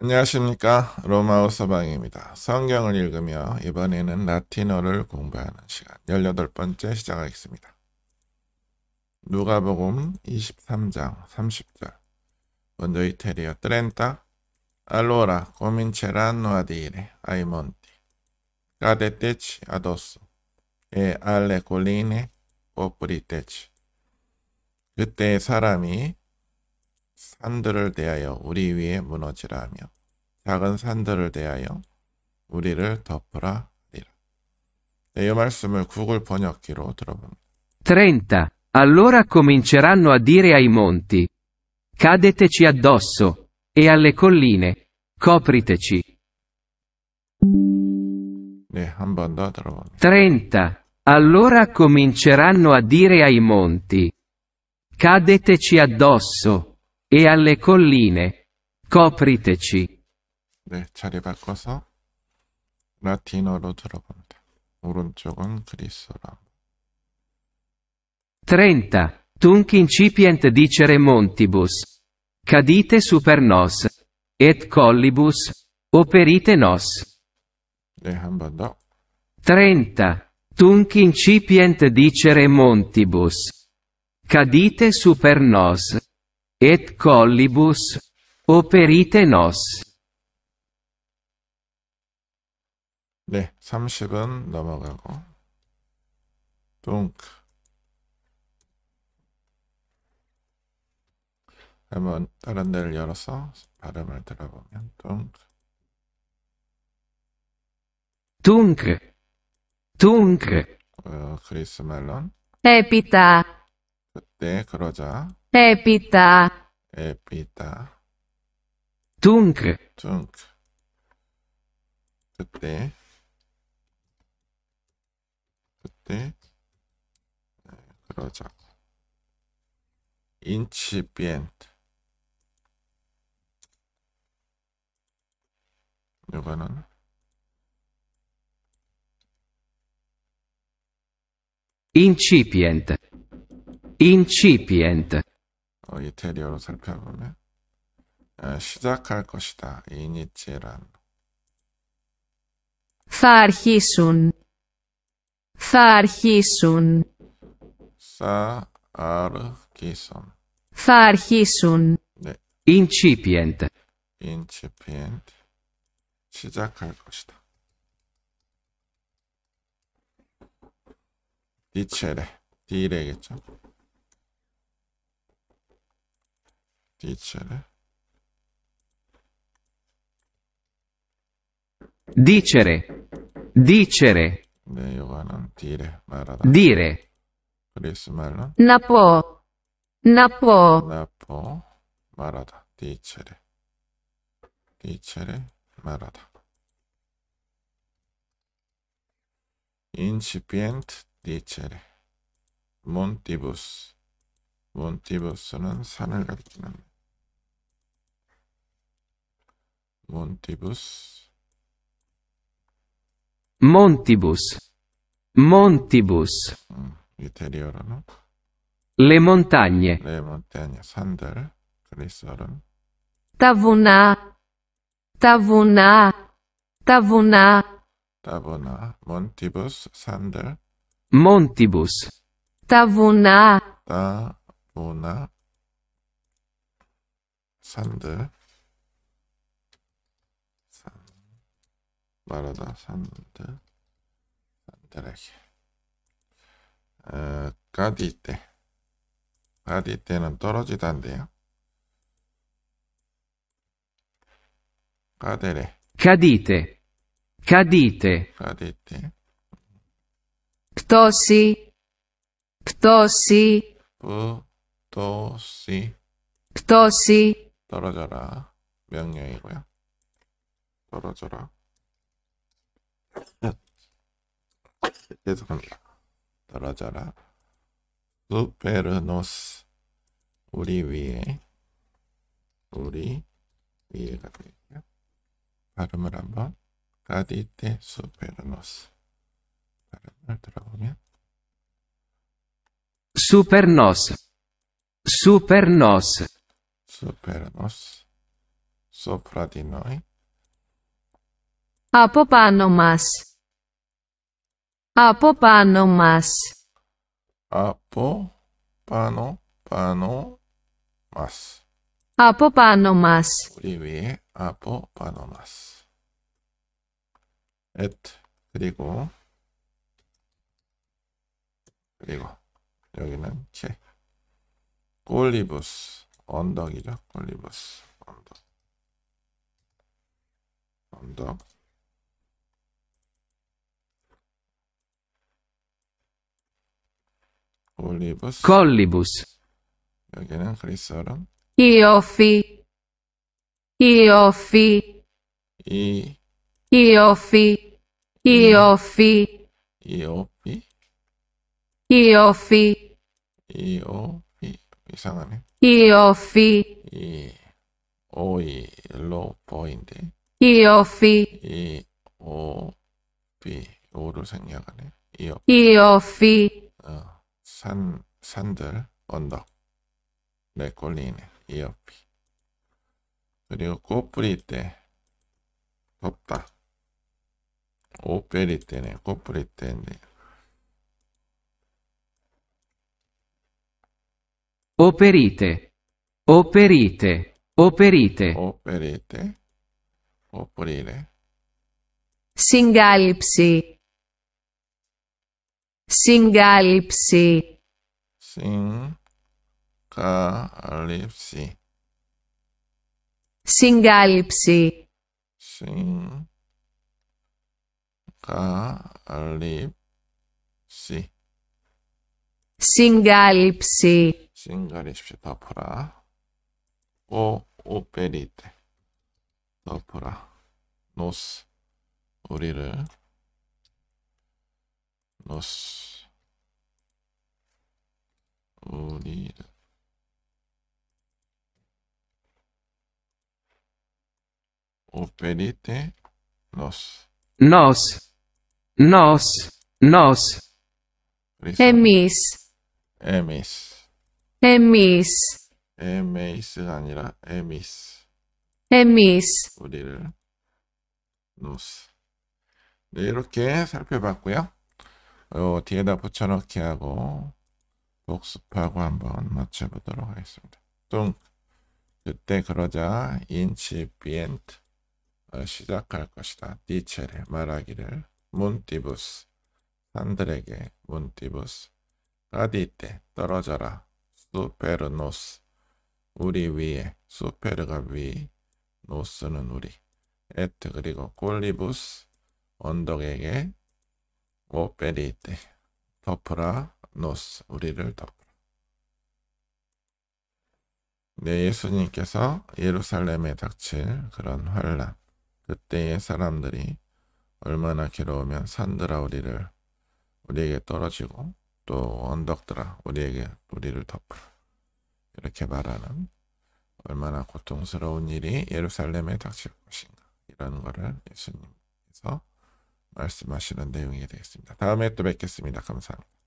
안녕하십니까 로마어 서방입니다. 성경을 읽으며 이번에는 라틴어를 공부하는 시간 18번째 시작하겠습니다. 누가복음 23장 30절 먼저 이태리어 트렌타 알로라 고민체란노 아디레 아이몬티 까데테치 아도스 에 알레 콜리네 오프리테치 그때 사람이 산들을 대하여 우리 위에 무너지라 하며 작은 산들을 대하여 우리를 덮으라 하리라. 네, 이 말씀을 구글 번역기로 들어봅니다. 30. Allora cominceranno a dire ai monti, cadeteci addosso, e alle colline, copriteci. 네, 한 들어봅니다. 30. Allora cominceranno a dire ai monti, cadeteci addosso, e alle colline. Copriteci. 네, 자리 바꿔서 라틴어로 들어갑니다. 오른쪽은 그리스어로. 30. Tunc incipient dicere montibus. Cadite super nos. Et collibus. Operite nos. 네, 한 번 더. 30. Tunc incipient dicere montibus. Cadite super nos. et collibus, operite nos. 네, 30은 넘어가고 뚱크 한번 다른 데를 열어서 발음을 들어보면 뚱크뚱크뚱크 어, 그리스 말론 에피타 네, 그때 그러자 Epita. Epita. Tunk. Tunk. Tutte. 그때. 네, 그러자. 인치비엔트. 요거는 incipient incipient 또 이태리어로 살펴보면 시작할 것이다. 이니치란 Θα ρ χ ί σ ο υ ν Θα ρ χ ί σ ο υ ν Θα αρχίσουν. Θα αρχίσουν. Incipient. Incipient. 시작할 것이다. 니체레. 디레겠죠. Dicere. Dicere. io Dicere. Garantire. Dire. Rismarna. Napo. Napo. Napo. Marada. Dicere. Dicere. Marada. Incipient dicere. Montibus. Montibus sono sanel Montibus. Montibus. Montibus. 이태리어로는 mm, Le montagne. Le montagne. 산들. 그리스어로는 Tavuna. Tavuna. Tavuna. Tavuna. Montibus. 산들. Montibus. Tavuna. Tavuna. 산들. 빠르다 산들 산들에게 어, 까디 때 까디 때는 떨어지다인데요 cadere cadite cadite cadite ptosi ptosi ptosi ptosi 떨어져라 명령이고요 떨어져라 네. 죄송합니다. 떨어져라. 수페르노스 우리 위에 우리 위에가 되고요. 발음을 한번 까디테 수페르노스 발음을 들어보면 수페르노스 수페르노스 수페르노스 소프라 디 노이 Από πάνω μας. Από πάνω μας. Από πάνω πάνω μας. Από πάνω μας. 우리 위에 από πάνω μας. at 그리고 그리고 여기는 k 꼴리부스 언덕이죠 꼴리부스 언덕 언덕 Colibus. Kollibus. Gelen Hrisara. Iofi. Iofi. I. Iofi. Iofi. Iofi. Iofi. Iofi. Isanami. Iofi. I. Oi Iofi. O. 산, 산들, 언덕, 네 꼴리네, 이어피. 그리고 꽃뿌리 때, 덥다. 옷베리 때네, 꽃뿌리 때인데. Operite, operite, operite. Operite, operire. Singalipsi, συγκάλυψη συγκάλυψη συγκάλυψη συγκάλυψη συγκάλυψη συγκάλυψη 덮어라 오 오페리테 덮어라 노스 우리를 Nossa. Olira. Operite. Nós. Nós. Nós. Nós. Emis. Emis. Emis. Emis. 아니라 emis. emis. 우리를 nos. 네, 이렇게 살펴봤고요. 요 뒤에다 붙여넣기 하고 복습하고 한번 맞춰보도록 하겠습니다. 좀 그때 그러자 인치 비엔트 어, 시작할 것이다. 디체레 말하기를 문티부스 산들에게 문티부스 까디테 떨어져라 수페르노스 우리 위에 수페르가 위 노스는 우리 에트 그리고 꼴리부스 언덕에게 오 어, 페리테 네. 덮으라 노스 우리를 덮으라 네 예수님께서 예루살렘에 닥칠 그런 환란 그때의 사람들이 얼마나 괴로우면 산들아 우리를 우리에게 떨어지고 또 언덕들아 우리에게 우리를 덮으라 이렇게 말하는 얼마나 고통스러운 일이 예루살렘에 닥칠 것인가 이런 거를 예수님께서 말씀하시는 내용이 되겠습니다. 다음에 또 뵙겠습니다. 감사합니다.